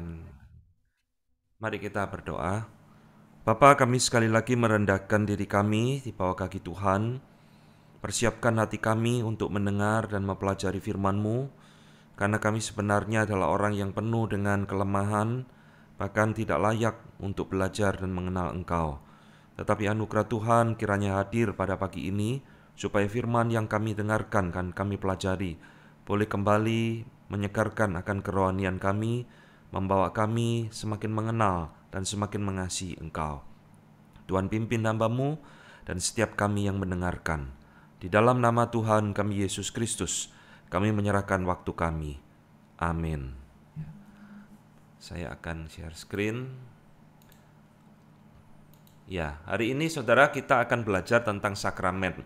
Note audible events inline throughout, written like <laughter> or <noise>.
mendengarkan. Mari kita berdoa. Bapa kami sekali lagi merendahkan diri kami di bawah kaki Tuhan. Persiapkan hati kami untuk mendengar dan mempelajari firman-Mu, karena kami sebenarnya adalah orang yang penuh dengan kelemahan, bahkan tidak layak untuk belajar dan mengenal Engkau. Tetapi anugerah Tuhan kiranya hadir pada pagi ini, supaya firman yang kami dengarkan dan kami pelajari boleh kembali menyegarkan akan kerohanian kami, membawa kami semakin mengenal dan semakin mengasihi Engkau. Tuhan pimpin hambamu dan setiap kami yang mendengarkan. Di dalam nama Tuhan kami Yesus Kristus, kami menyerahkan waktu kami. Amin. Ya. Saya akan share screen. Ya, hari ini saudara kita akan belajar tentang sakramen.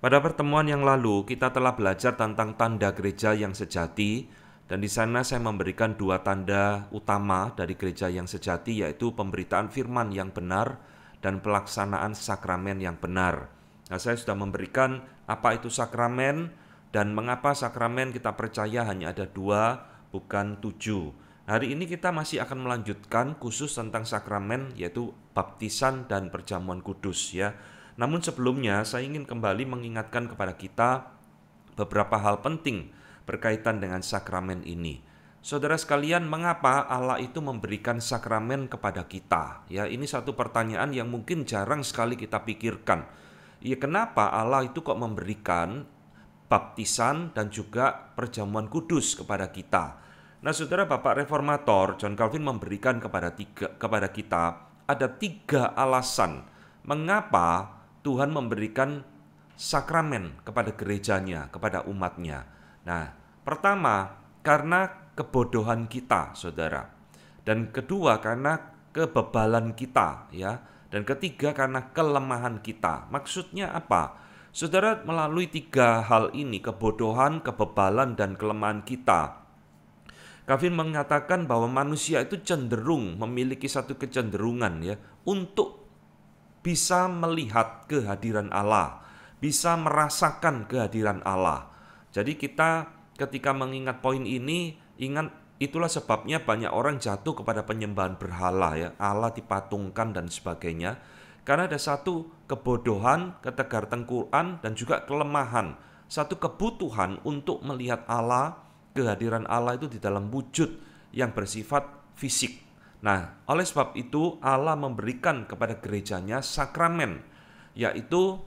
Pada pertemuan yang lalu kita telah belajar tentang tanda gereja yang sejati, dan di sana saya memberikan dua tanda utama dari gereja yang sejati yaitu pemberitaan firman yang benar dan pelaksanaan sakramen yang benar. Nah, saya sudah memberikan apa itu sakramen dan mengapa sakramen kita percaya hanya ada dua bukan tujuh. hari ini kita masih akan melanjutkan khusus tentang sakramen yaitu baptisan dan perjamuan kudus ya. Namun sebelumnya saya ingin kembali mengingatkan kepada kita beberapa hal penting berkaitan dengan sakramen ini. Saudara sekalian, mengapa Allah itu memberikan sakramen kepada kita? Ya, ini satu pertanyaan yang mungkin jarang sekali kita pikirkan. Ya, kenapa Allah itu kok memberikan baptisan dan juga perjamuan kudus kepada kita? Nah, saudara Bapak Reformator John Calvin memberikan kepada tiga, kepada kita ada tiga alasan mengapa Tuhan memberikan sakramen kepada gerejanya, kepada umatnya. Nah, Pertama, karena kebodohan kita, saudara. Dan kedua, karena kebebalan kita, ya. Dan ketiga, karena kelemahan kita. Maksudnya apa? Saudara, melalui tiga hal ini, kebodohan, kebebalan, dan kelemahan kita, Kavin mengatakan bahwa manusia itu cenderung memiliki satu kecenderungan ya untuk bisa melihat kehadiran Allah, bisa merasakan kehadiran Allah. Jadi kita ketika mengingat poin ini, ingat itulah sebabnya banyak orang jatuh kepada penyembahan berhala ya, Allah dipatungkan dan sebagainya. Karena ada satu kebodohan, ketegar tengkuran dan juga kelemahan, satu kebutuhan untuk melihat Allah, kehadiran Allah itu di dalam wujud yang bersifat fisik. Nah, oleh sebab itu Allah memberikan kepada gerejanya sakramen, yaitu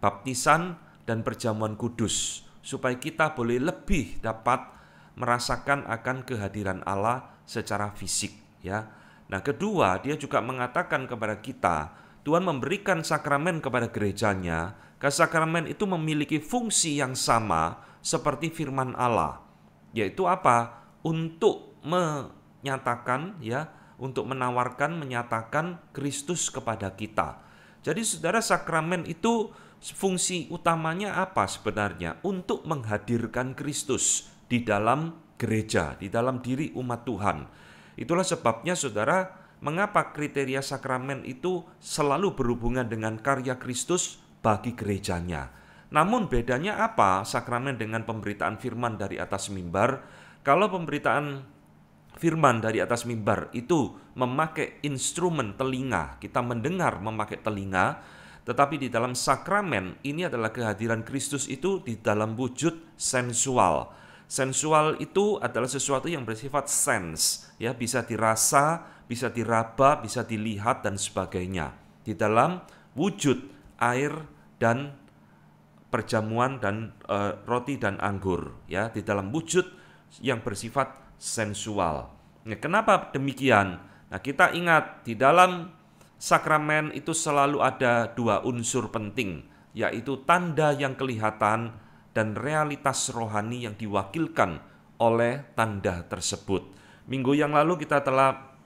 baptisan dan perjamuan kudus supaya kita boleh lebih dapat merasakan akan kehadiran Allah secara fisik ya. Nah, kedua, dia juga mengatakan kepada kita, Tuhan memberikan sakramen kepada gerejanya, ke sakramen itu memiliki fungsi yang sama seperti firman Allah, yaitu apa? Untuk menyatakan ya, untuk menawarkan menyatakan Kristus kepada kita. Jadi saudara sakramen itu fungsi utamanya apa sebenarnya? Untuk menghadirkan Kristus di dalam gereja, di dalam diri umat Tuhan. Itulah sebabnya saudara, mengapa kriteria sakramen itu selalu berhubungan dengan karya Kristus bagi gerejanya. Namun bedanya apa sakramen dengan pemberitaan firman dari atas mimbar? Kalau pemberitaan firman dari atas mimbar itu memakai instrumen telinga, kita mendengar memakai telinga, tetapi di dalam sakramen ini adalah kehadiran Kristus itu di dalam wujud sensual. Sensual itu adalah sesuatu yang bersifat sense, ya bisa dirasa, bisa diraba, bisa dilihat dan sebagainya. Di dalam wujud air dan perjamuan dan e, roti dan anggur, ya di dalam wujud yang bersifat sensual. Nah, kenapa demikian? Nah, kita ingat di dalam sakramen itu selalu ada dua unsur penting, yaitu tanda yang kelihatan dan realitas rohani yang diwakilkan oleh tanda tersebut. Minggu yang lalu kita telah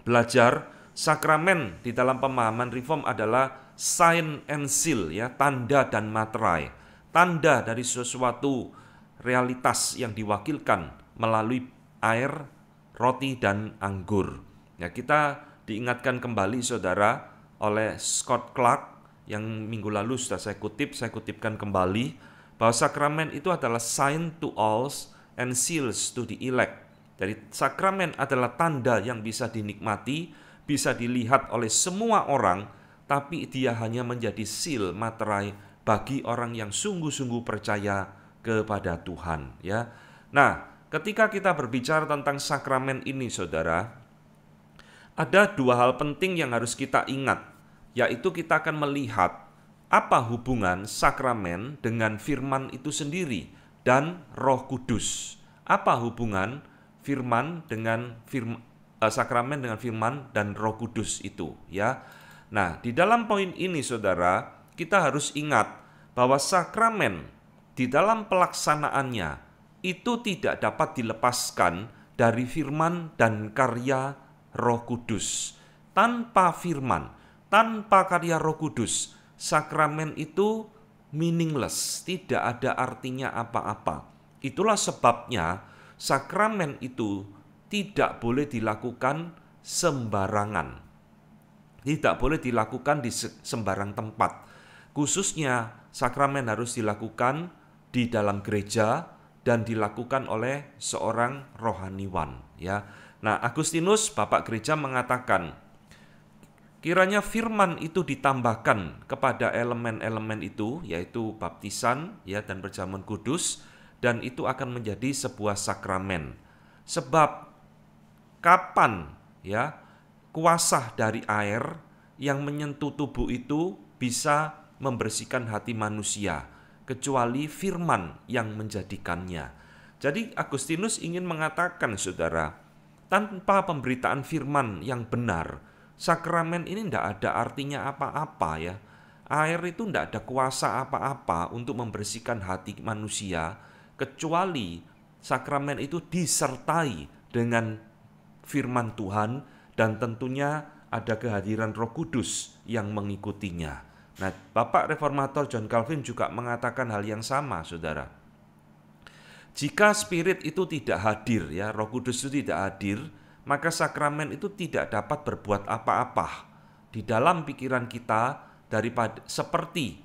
belajar sakramen di dalam pemahaman reform adalah sign and seal ya, tanda dan materai. Tanda dari sesuatu realitas yang diwakilkan melalui air, roti dan anggur. Ya, kita diingatkan kembali saudara oleh Scott Clark yang minggu lalu sudah saya kutip, saya kutipkan kembali bahwa sakramen itu adalah sign to all and seals to the elect. Jadi sakramen adalah tanda yang bisa dinikmati, bisa dilihat oleh semua orang, tapi dia hanya menjadi seal materai bagi orang yang sungguh-sungguh percaya kepada Tuhan, ya. Nah, ketika kita berbicara tentang sakramen ini Saudara, ada dua hal penting yang harus kita ingat, yaitu kita akan melihat apa hubungan sakramen dengan firman itu sendiri dan Roh Kudus. Apa hubungan firman dengan firman, eh, sakramen dengan firman dan Roh Kudus itu, ya? Nah, di dalam poin ini Saudara, kita harus ingat bahwa sakramen di dalam pelaksanaannya itu tidak dapat dilepaskan dari firman dan karya Roh Kudus. Tanpa firman, tanpa karya Roh Kudus, sakramen itu meaningless, tidak ada artinya apa-apa. Itulah sebabnya sakramen itu tidak boleh dilakukan sembarangan. Tidak boleh dilakukan di sembarang tempat. Khususnya sakramen harus dilakukan di dalam gereja dan dilakukan oleh seorang rohaniwan ya. Nah, Agustinus, Bapak Gereja mengatakan, kiranya firman itu ditambahkan kepada elemen-elemen itu, yaitu baptisan ya dan perjamuan kudus, dan itu akan menjadi sebuah sakramen. Sebab kapan ya kuasa dari air yang menyentuh tubuh itu bisa membersihkan hati manusia, kecuali firman yang menjadikannya. Jadi Agustinus ingin mengatakan, saudara, tanpa pemberitaan firman yang benar, sakramen ini tidak ada artinya apa-apa ya. Air itu tidak ada kuasa apa-apa untuk membersihkan hati manusia, kecuali sakramen itu disertai dengan firman Tuhan dan tentunya ada kehadiran roh kudus yang mengikutinya. Nah, Bapak Reformator John Calvin juga mengatakan hal yang sama, saudara jika spirit itu tidak hadir ya, Roh Kudus itu tidak hadir, maka sakramen itu tidak dapat berbuat apa-apa di dalam pikiran kita daripada seperti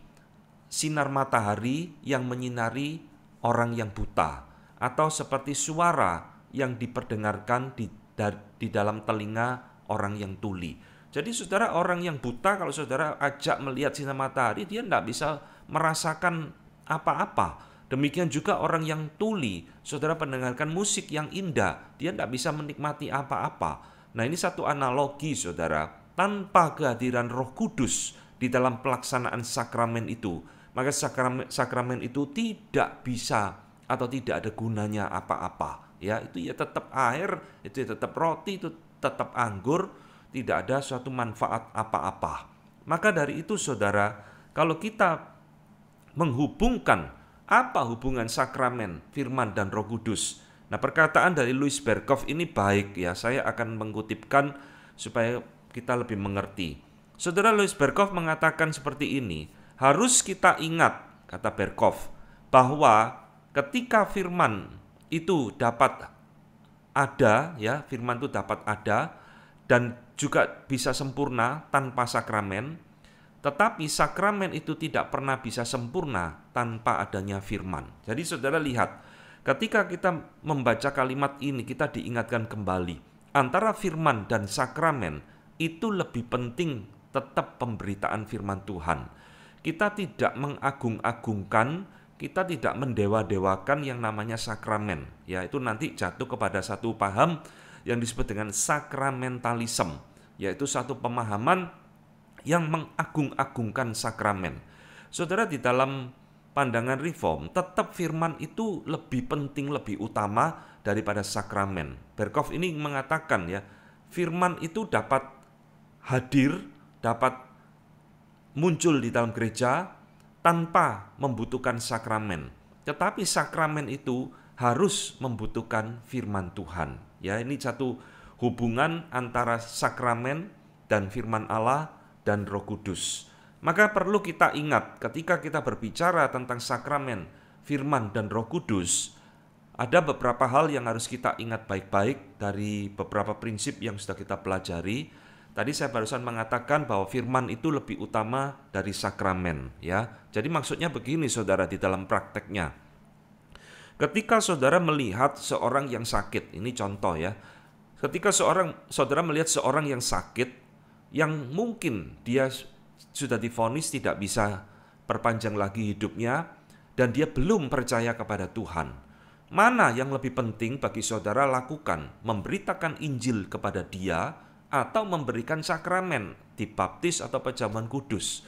sinar matahari yang menyinari orang yang buta atau seperti suara yang diperdengarkan di, di dalam telinga orang yang tuli. Jadi saudara orang yang buta kalau saudara ajak melihat sinar matahari dia tidak bisa merasakan apa-apa Demikian juga orang yang tuli, saudara pendengarkan musik yang indah, dia tidak bisa menikmati apa-apa. Nah ini satu analogi saudara, tanpa kehadiran roh kudus di dalam pelaksanaan sakramen itu, maka sakramen, sakramen itu tidak bisa atau tidak ada gunanya apa-apa. Ya itu ya tetap air, itu ya tetap roti, itu tetap anggur, tidak ada suatu manfaat apa-apa. Maka dari itu saudara, kalau kita menghubungkan apa hubungan sakramen, firman, dan roh kudus? Nah perkataan dari Louis Berkov ini baik ya, saya akan mengutipkan supaya kita lebih mengerti. Saudara Louis Berkov mengatakan seperti ini, harus kita ingat, kata Berkov, bahwa ketika firman itu dapat ada ya, firman itu dapat ada dan juga bisa sempurna tanpa sakramen, tetapi sakramen itu tidak pernah bisa sempurna tanpa adanya firman. Jadi saudara lihat, ketika kita membaca kalimat ini kita diingatkan kembali antara firman dan sakramen itu lebih penting tetap pemberitaan firman Tuhan. Kita tidak mengagung-agungkan, kita tidak mendewa-dewakan yang namanya sakramen. Ya, itu nanti jatuh kepada satu paham yang disebut dengan sakramentalism, yaitu satu pemahaman yang mengagung-agungkan sakramen. Saudara di dalam pandangan reform, tetap firman itu lebih penting, lebih utama daripada sakramen. Berkov ini mengatakan ya, firman itu dapat hadir, dapat muncul di dalam gereja tanpa membutuhkan sakramen. Tetapi sakramen itu harus membutuhkan firman Tuhan. Ya, ini satu hubungan antara sakramen dan firman Allah dan Roh Kudus. Maka perlu kita ingat ketika kita berbicara tentang sakramen, firman, dan roh kudus, ada beberapa hal yang harus kita ingat baik-baik dari beberapa prinsip yang sudah kita pelajari. Tadi saya barusan mengatakan bahwa firman itu lebih utama dari sakramen ya. Jadi maksudnya begini saudara di dalam prakteknya. Ketika saudara melihat seorang yang sakit, ini contoh ya. Ketika seorang saudara melihat seorang yang sakit yang mungkin dia sudah difonis tidak bisa perpanjang lagi hidupnya dan dia belum percaya kepada Tuhan. Mana yang lebih penting bagi saudara lakukan? Memberitakan Injil kepada dia atau memberikan sakramen, dibaptis atau pejaman kudus.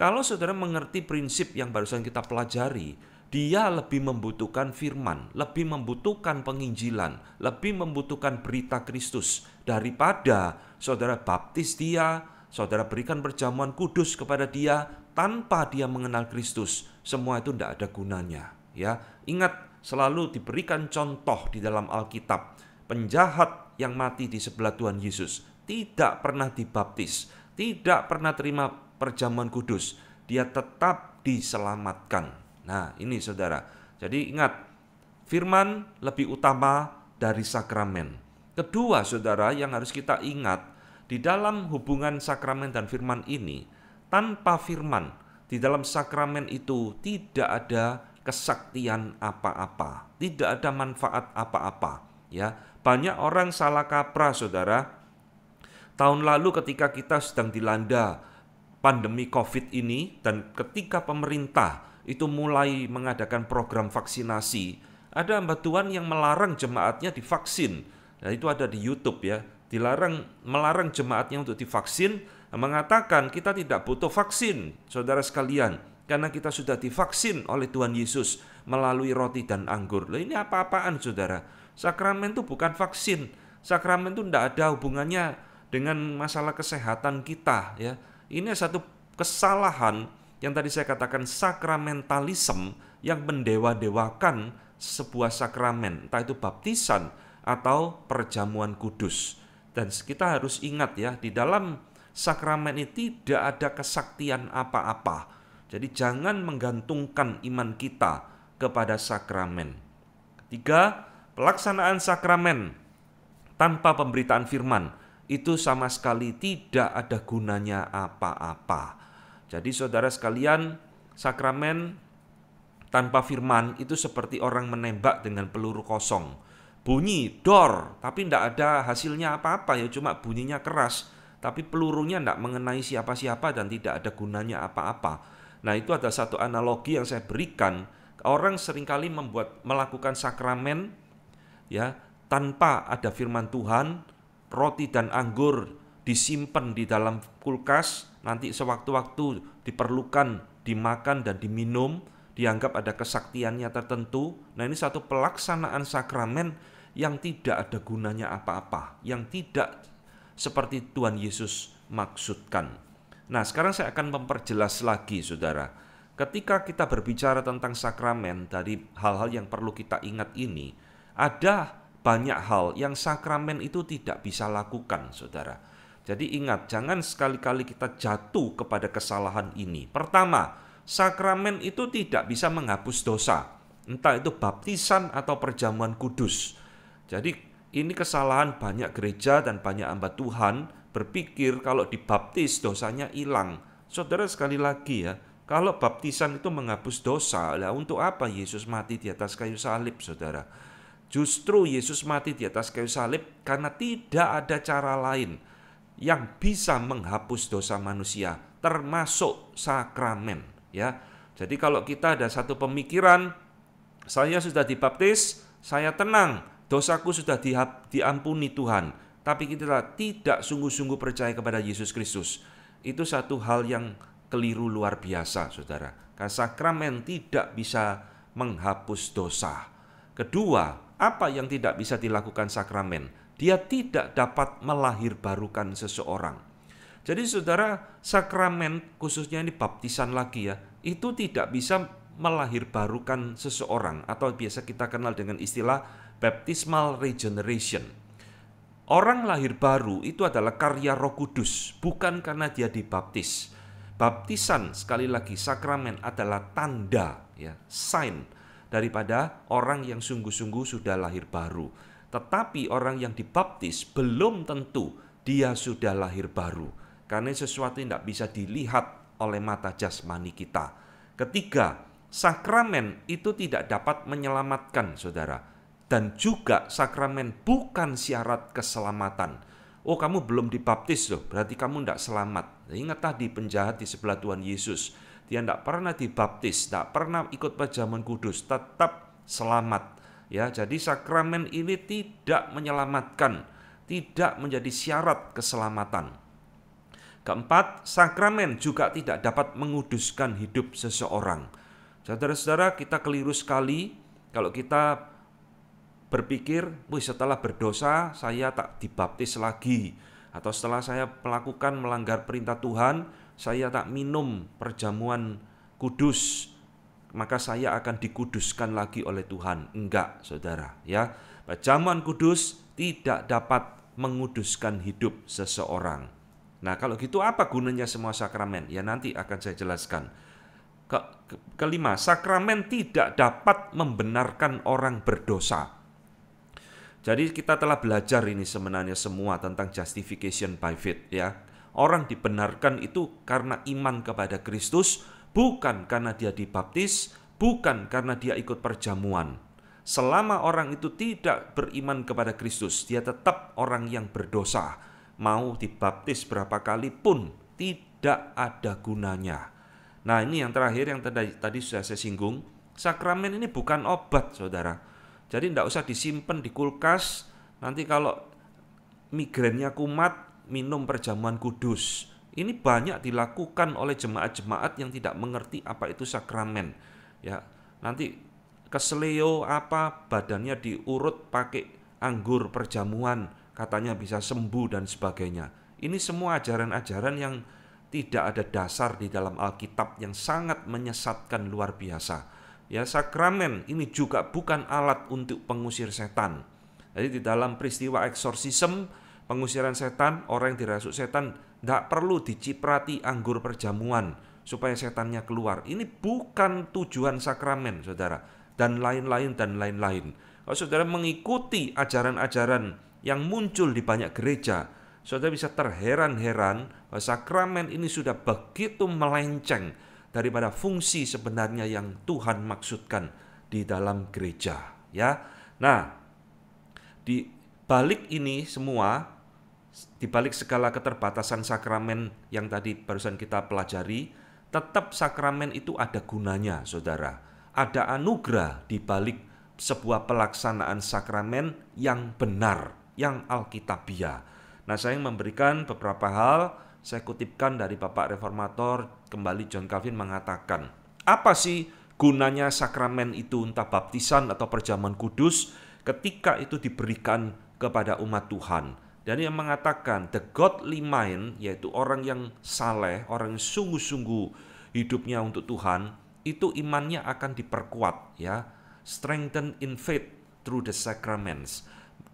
Kalau saudara mengerti prinsip yang barusan kita pelajari, dia lebih membutuhkan firman, lebih membutuhkan penginjilan, lebih membutuhkan berita Kristus daripada saudara baptis dia, saudara berikan perjamuan kudus kepada dia tanpa dia mengenal Kristus, semua itu tidak ada gunanya. Ya, ingat selalu diberikan contoh di dalam Alkitab. Penjahat yang mati di sebelah Tuhan Yesus tidak pernah dibaptis, tidak pernah terima perjamuan kudus. Dia tetap diselamatkan. Nah, ini saudara. Jadi ingat, firman lebih utama dari sakramen. Kedua, saudara, yang harus kita ingat di dalam hubungan sakramen dan firman ini, tanpa firman, di dalam sakramen itu tidak ada kesaktian apa-apa, tidak ada manfaat apa-apa, ya. Banyak orang salah kaprah, Saudara. Tahun lalu ketika kita sedang dilanda pandemi Covid ini dan ketika pemerintah itu mulai mengadakan program vaksinasi, ada hamba Tuhan yang melarang jemaatnya divaksin. Nah, itu ada di YouTube ya dilarang melarang jemaatnya untuk divaksin mengatakan kita tidak butuh vaksin saudara sekalian karena kita sudah divaksin oleh Tuhan Yesus melalui roti dan anggur. Loh ini apa-apaan saudara? Sakramen itu bukan vaksin. Sakramen itu tidak ada hubungannya dengan masalah kesehatan kita ya. Ini satu kesalahan yang tadi saya katakan sakramentalisme yang mendewa-dewakan sebuah sakramen, entah itu baptisan atau perjamuan kudus. Dan kita harus ingat ya, di dalam sakramen ini tidak ada kesaktian apa-apa. Jadi jangan menggantungkan iman kita kepada sakramen. Ketiga, pelaksanaan sakramen tanpa pemberitaan firman itu sama sekali tidak ada gunanya apa-apa. Jadi saudara sekalian, sakramen tanpa firman itu seperti orang menembak dengan peluru kosong bunyi dor, tapi tidak ada hasilnya apa-apa ya, cuma bunyinya keras. Tapi pelurunya tidak mengenai siapa-siapa dan tidak ada gunanya apa-apa. Nah itu ada satu analogi yang saya berikan. Orang seringkali membuat melakukan sakramen ya tanpa ada firman Tuhan, roti dan anggur disimpan di dalam kulkas, nanti sewaktu-waktu diperlukan dimakan dan diminum dianggap ada kesaktiannya tertentu. Nah, ini satu pelaksanaan sakramen yang tidak ada gunanya apa-apa, yang tidak seperti Tuhan Yesus maksudkan. Nah, sekarang saya akan memperjelas lagi, saudara. Ketika kita berbicara tentang sakramen dari hal-hal yang perlu kita ingat ini, ada banyak hal yang sakramen itu tidak bisa lakukan, saudara. Jadi ingat, jangan sekali-kali kita jatuh kepada kesalahan ini. Pertama, sakramen itu tidak bisa menghapus dosa, entah itu baptisan atau perjamuan kudus. Jadi ini kesalahan banyak gereja dan banyak hamba Tuhan berpikir kalau dibaptis dosanya hilang. Saudara sekali lagi ya, kalau baptisan itu menghapus dosa, lah untuk apa Yesus mati di atas kayu salib, Saudara? Justru Yesus mati di atas kayu salib karena tidak ada cara lain yang bisa menghapus dosa manusia, termasuk sakramen ya. Jadi kalau kita ada satu pemikiran saya sudah dibaptis, saya tenang, dosaku sudah diampuni Tuhan, tapi kita tidak sungguh-sungguh percaya kepada Yesus Kristus. Itu satu hal yang keliru luar biasa, Saudara. Karena sakramen tidak bisa menghapus dosa. Kedua, apa yang tidak bisa dilakukan sakramen? Dia tidak dapat melahirbarukan seseorang. Jadi saudara, sakramen khususnya ini baptisan lagi ya, itu tidak bisa melahirbarukan seseorang atau biasa kita kenal dengan istilah baptismal regeneration. Orang lahir baru itu adalah karya Roh Kudus, bukan karena dia dibaptis. Baptisan sekali lagi sakramen adalah tanda ya, sign daripada orang yang sungguh-sungguh sudah lahir baru. Tetapi orang yang dibaptis belum tentu dia sudah lahir baru. Karena sesuatu yang tidak bisa dilihat oleh mata jasmani kita. Ketiga, sakramen itu tidak dapat menyelamatkan saudara, dan juga sakramen bukan syarat keselamatan. Oh, kamu belum dibaptis loh, berarti kamu tidak selamat. Ingat tadi penjahat di sebelah Tuhan Yesus. Dia tidak pernah dibaptis, tidak pernah ikut pajaman kudus, tetap selamat. Ya, jadi sakramen ini tidak menyelamatkan, tidak menjadi syarat keselamatan. Keempat, sakramen juga tidak dapat menguduskan hidup seseorang. Saudara-saudara, kita keliru sekali kalau kita berpikir, "Wih, setelah berdosa saya tak dibaptis lagi." Atau setelah saya melakukan melanggar perintah Tuhan, saya tak minum perjamuan kudus, maka saya akan dikuduskan lagi oleh Tuhan. Enggak, Saudara, ya. Perjamuan kudus tidak dapat menguduskan hidup seseorang. Nah, kalau gitu apa gunanya semua sakramen? Ya nanti akan saya jelaskan. Ke, ke, kelima, sakramen tidak dapat membenarkan orang berdosa. Jadi kita telah belajar ini sebenarnya semua tentang justification by faith ya. Orang dibenarkan itu karena iman kepada Kristus, bukan karena dia dibaptis, bukan karena dia ikut perjamuan. Selama orang itu tidak beriman kepada Kristus, dia tetap orang yang berdosa mau dibaptis berapa kali pun tidak ada gunanya. Nah, ini yang terakhir yang tadi, tadi sudah saya singgung, sakramen ini bukan obat, Saudara. Jadi tidak usah disimpan di kulkas, nanti kalau migrainnya kumat, minum perjamuan kudus. Ini banyak dilakukan oleh jemaat-jemaat yang tidak mengerti apa itu sakramen. Ya, nanti keseleo apa badannya diurut pakai anggur perjamuan katanya bisa sembuh dan sebagainya. Ini semua ajaran-ajaran yang tidak ada dasar di dalam Alkitab yang sangat menyesatkan luar biasa. Ya, sakramen ini juga bukan alat untuk pengusir setan. Jadi di dalam peristiwa eksorsisme pengusiran setan, orang yang dirasuk setan tidak perlu diciprati anggur perjamuan supaya setannya keluar. Ini bukan tujuan sakramen, Saudara, dan lain-lain dan lain-lain. Kalau Saudara mengikuti ajaran-ajaran yang muncul di banyak gereja, saudara bisa terheran-heran bahwa sakramen ini sudah begitu melenceng daripada fungsi sebenarnya yang Tuhan maksudkan di dalam gereja, ya. Nah, di balik ini semua di balik segala keterbatasan sakramen yang tadi barusan kita pelajari, tetap sakramen itu ada gunanya, saudara. Ada anugerah di balik sebuah pelaksanaan sakramen yang benar yang alkitabiah. Nah, saya memberikan beberapa hal, saya kutipkan dari Bapak Reformator kembali John Calvin mengatakan, apa sih gunanya sakramen itu entah baptisan atau perjamuan kudus ketika itu diberikan kepada umat Tuhan. Dan yang mengatakan the godly mind yaitu orang yang saleh, orang yang sungguh-sungguh hidupnya untuk Tuhan, itu imannya akan diperkuat ya. Strengthen in faith through the sacraments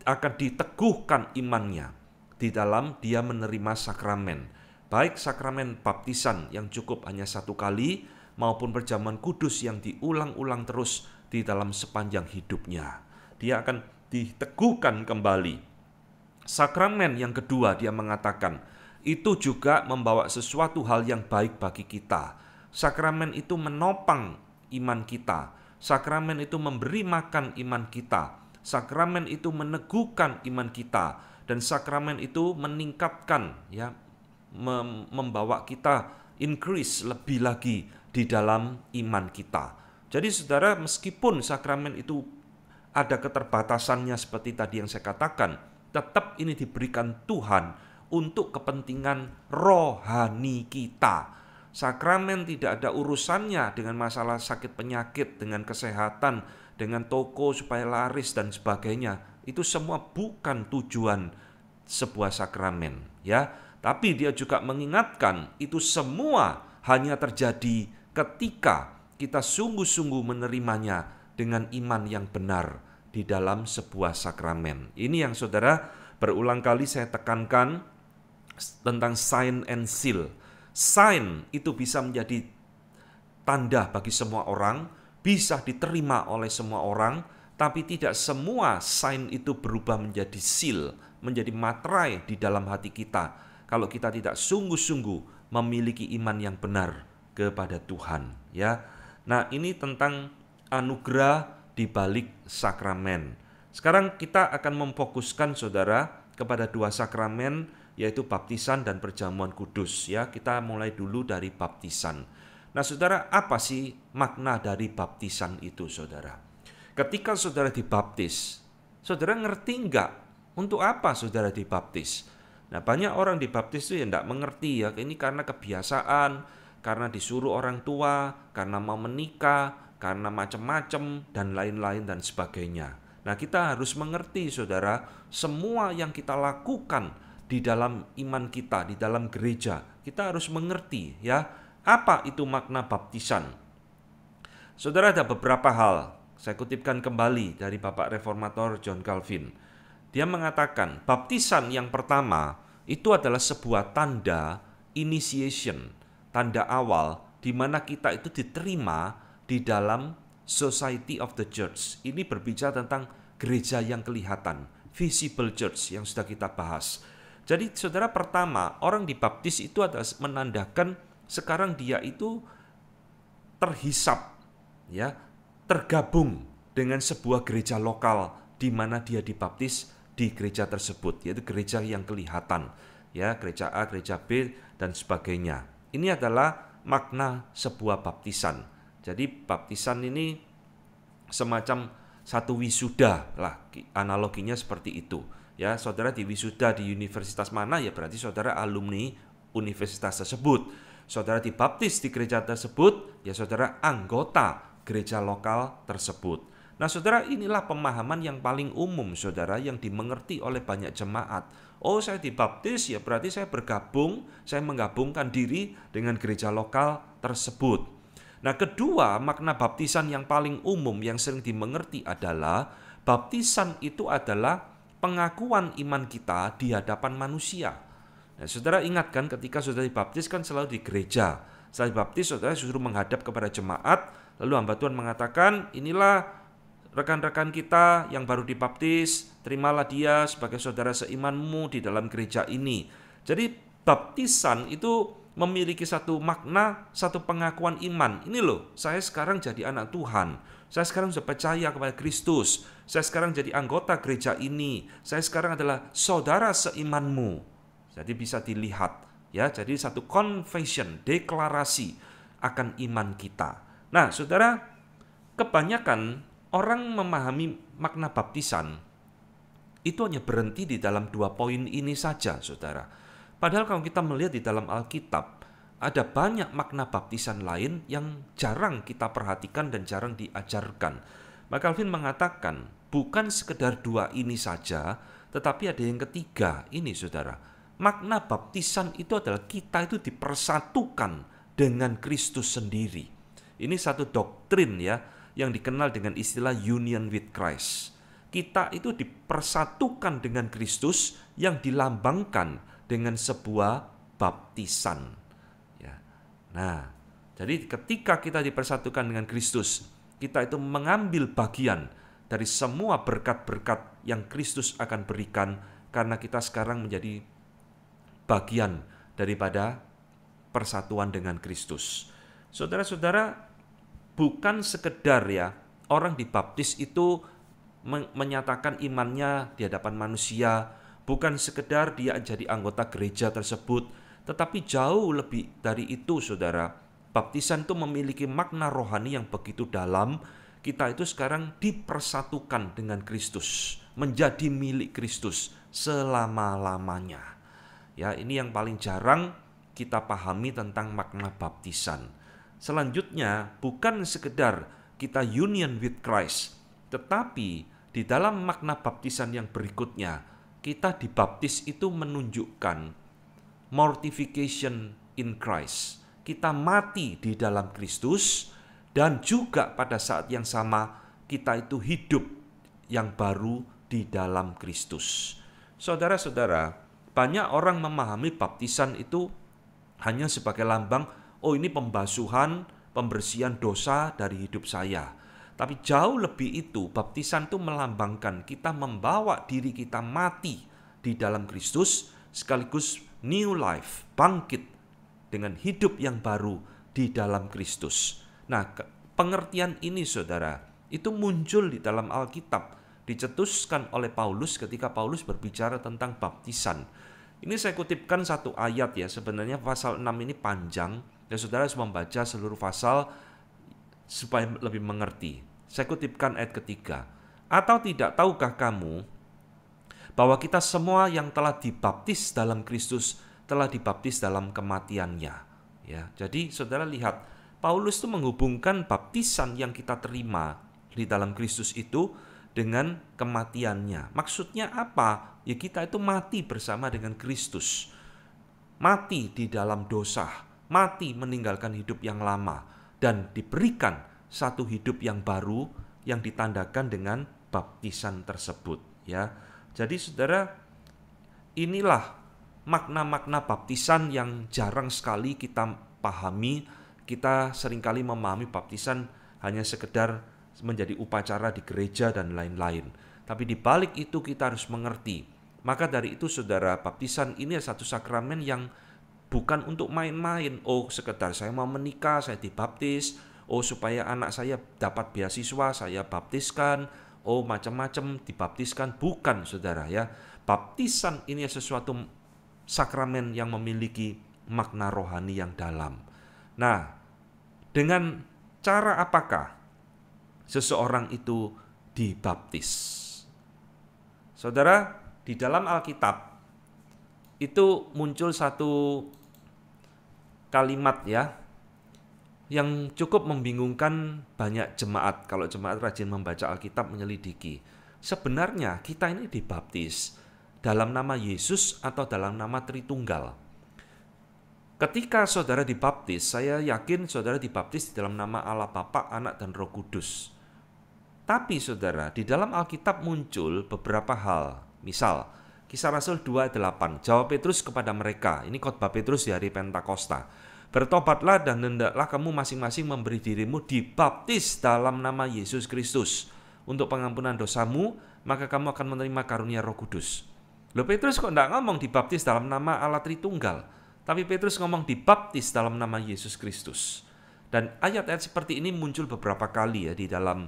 akan diteguhkan imannya di dalam dia menerima sakramen, baik sakramen baptisan yang cukup hanya satu kali maupun perjamuan kudus yang diulang-ulang terus di dalam sepanjang hidupnya. Dia akan diteguhkan kembali. Sakramen yang kedua dia mengatakan, itu juga membawa sesuatu hal yang baik bagi kita. Sakramen itu menopang iman kita. Sakramen itu memberi makan iman kita Sakramen itu meneguhkan iman kita dan sakramen itu meningkatkan ya mem membawa kita increase lebih lagi di dalam iman kita. Jadi saudara meskipun sakramen itu ada keterbatasannya seperti tadi yang saya katakan, tetap ini diberikan Tuhan untuk kepentingan rohani kita. Sakramen tidak ada urusannya dengan masalah sakit penyakit, dengan kesehatan, dengan toko supaya laris dan sebagainya. Itu semua bukan tujuan sebuah sakramen, ya. Tapi dia juga mengingatkan itu semua hanya terjadi ketika kita sungguh-sungguh menerimanya dengan iman yang benar di dalam sebuah sakramen. Ini yang Saudara berulang kali saya tekankan tentang sign and seal. Sign itu bisa menjadi tanda bagi semua orang, bisa diterima oleh semua orang, tapi tidak semua sign itu berubah menjadi seal, menjadi materai di dalam hati kita kalau kita tidak sungguh-sungguh memiliki iman yang benar kepada Tuhan, ya. Nah, ini tentang anugerah di balik sakramen. Sekarang kita akan memfokuskan saudara kepada dua sakramen yaitu baptisan dan perjamuan kudus ya. Kita mulai dulu dari baptisan. Nah, saudara, apa sih makna dari baptisan itu, saudara? Ketika saudara dibaptis, saudara ngerti nggak untuk apa saudara dibaptis? Nah, banyak orang dibaptis itu yang nggak mengerti ya. Ini karena kebiasaan, karena disuruh orang tua, karena mau menikah, karena macam-macam dan lain-lain dan sebagainya. Nah, kita harus mengerti, saudara, semua yang kita lakukan di dalam iman kita, di dalam gereja, kita harus mengerti, ya apa itu makna baptisan? Saudara ada beberapa hal. Saya kutipkan kembali dari Bapak Reformator John Calvin. Dia mengatakan, baptisan yang pertama itu adalah sebuah tanda initiation, tanda awal di mana kita itu diterima di dalam Society of the Church. Ini berbicara tentang gereja yang kelihatan, visible church yang sudah kita bahas. Jadi saudara pertama, orang dibaptis itu adalah menandakan sekarang dia itu terhisap ya, tergabung dengan sebuah gereja lokal di mana dia dibaptis di gereja tersebut, yaitu gereja yang kelihatan, ya, gereja A, gereja B dan sebagainya. Ini adalah makna sebuah baptisan. Jadi baptisan ini semacam satu wisuda lah, analoginya seperti itu. Ya, saudara di wisuda di universitas mana ya berarti saudara alumni universitas tersebut saudara dibaptis di gereja tersebut, ya saudara anggota gereja lokal tersebut. Nah, saudara, inilah pemahaman yang paling umum, saudara, yang dimengerti oleh banyak jemaat. Oh, saya dibaptis, ya berarti saya bergabung, saya menggabungkan diri dengan gereja lokal tersebut. Nah, kedua, makna baptisan yang paling umum yang sering dimengerti adalah baptisan itu adalah pengakuan iman kita di hadapan manusia. Nah, saudara ingatkan ketika saudara dibaptis kan selalu di gereja. Saat dibaptis saudara disuruh menghadap kepada jemaat, lalu hamba Tuhan mengatakan, inilah rekan-rekan kita yang baru dibaptis, terimalah dia sebagai saudara seimanmu di dalam gereja ini. Jadi baptisan itu memiliki satu makna, satu pengakuan iman. Ini loh, saya sekarang jadi anak Tuhan. Saya sekarang sudah percaya kepada Kristus. Saya sekarang jadi anggota gereja ini. Saya sekarang adalah saudara seimanmu. Jadi bisa dilihat ya. Jadi satu confession, deklarasi akan iman kita. Nah, Saudara, kebanyakan orang memahami makna baptisan itu hanya berhenti di dalam dua poin ini saja, Saudara. Padahal kalau kita melihat di dalam Alkitab, ada banyak makna baptisan lain yang jarang kita perhatikan dan jarang diajarkan. Maka Alvin mengatakan, bukan sekedar dua ini saja, tetapi ada yang ketiga ini, Saudara makna baptisan itu adalah kita itu dipersatukan dengan Kristus sendiri. Ini satu doktrin ya yang dikenal dengan istilah union with Christ. Kita itu dipersatukan dengan Kristus yang dilambangkan dengan sebuah baptisan. Ya. Nah, jadi ketika kita dipersatukan dengan Kristus, kita itu mengambil bagian dari semua berkat-berkat yang Kristus akan berikan karena kita sekarang menjadi bagian daripada persatuan dengan Kristus. Saudara-saudara, bukan sekedar ya orang dibaptis itu menyatakan imannya di hadapan manusia, bukan sekedar dia jadi anggota gereja tersebut, tetapi jauh lebih dari itu Saudara. Baptisan itu memiliki makna rohani yang begitu dalam. Kita itu sekarang dipersatukan dengan Kristus, menjadi milik Kristus selama-lamanya. Ya, ini yang paling jarang kita pahami tentang makna baptisan. Selanjutnya, bukan sekedar kita union with Christ, tetapi di dalam makna baptisan yang berikutnya, kita dibaptis itu menunjukkan mortification in Christ. Kita mati di dalam Kristus dan juga pada saat yang sama kita itu hidup yang baru di dalam Kristus. Saudara-saudara, banyak orang memahami baptisan itu hanya sebagai lambang, oh ini pembasuhan, pembersihan dosa dari hidup saya. Tapi jauh lebih itu, baptisan itu melambangkan kita membawa diri kita mati di dalam Kristus, sekaligus new life, bangkit dengan hidup yang baru di dalam Kristus. Nah, pengertian ini saudara, itu muncul di dalam Alkitab, dicetuskan oleh Paulus ketika Paulus berbicara tentang baptisan. Ini saya kutipkan satu ayat ya, sebenarnya pasal 6 ini panjang dan saudara harus membaca seluruh pasal supaya lebih mengerti. Saya kutipkan ayat ketiga. Atau tidak tahukah kamu bahwa kita semua yang telah dibaptis dalam Kristus telah dibaptis dalam kematiannya. Ya, jadi saudara lihat Paulus itu menghubungkan baptisan yang kita terima di dalam Kristus itu dengan kematiannya. Maksudnya apa? Ya kita itu mati bersama dengan Kristus. Mati di dalam dosa, mati meninggalkan hidup yang lama dan diberikan satu hidup yang baru yang ditandakan dengan baptisan tersebut, ya. Jadi Saudara, inilah makna-makna baptisan yang jarang sekali kita pahami. Kita seringkali memahami baptisan hanya sekedar menjadi upacara di gereja dan lain-lain. Tapi di balik itu kita harus mengerti. Maka dari itu saudara, baptisan ini adalah satu sakramen yang bukan untuk main-main. Oh, sekedar saya mau menikah, saya dibaptis. Oh, supaya anak saya dapat beasiswa, saya baptiskan. Oh, macam-macam dibaptiskan. Bukan, saudara ya. Baptisan ini adalah sesuatu sakramen yang memiliki makna rohani yang dalam. Nah, dengan cara apakah seseorang itu dibaptis. Saudara, di dalam Alkitab itu muncul satu kalimat ya yang cukup membingungkan banyak jemaat kalau jemaat rajin membaca Alkitab menyelidiki. Sebenarnya kita ini dibaptis dalam nama Yesus atau dalam nama Tritunggal. Ketika saudara dibaptis, saya yakin saudara dibaptis di dalam nama Allah Bapa, Anak dan Roh Kudus. Tapi saudara, di dalam Alkitab muncul beberapa hal. Misal, kisah Rasul 2.8, jawab Petrus kepada mereka, ini khotbah Petrus di hari Pentakosta. Bertobatlah dan hendaklah kamu masing-masing memberi dirimu dibaptis dalam nama Yesus Kristus. Untuk pengampunan dosamu, maka kamu akan menerima karunia roh kudus. Loh Petrus kok tidak ngomong dibaptis dalam nama Allah Tritunggal? Tapi Petrus ngomong dibaptis dalam nama Yesus Kristus. Dan ayat-ayat seperti ini muncul beberapa kali ya di dalam